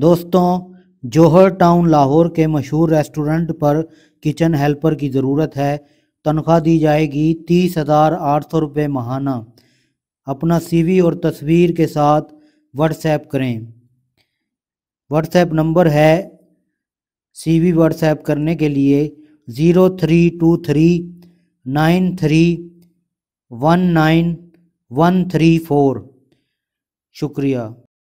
दोस्तों जौहर टाउन लाहौर के मशहूर रेस्टोरेंट पर किचन हेल्पर की ज़रूरत है तनख्वाह दी जाएगी तीस हज़ार आठ सौ रुपये माहाना अपना सीवी और तस्वीर के साथ व्हाट्सएप करें व्हाट्सएप नंबर है सीवी व्हाट्सएप करने के लिए zero three two three nine three one nine one three four शुक्रिया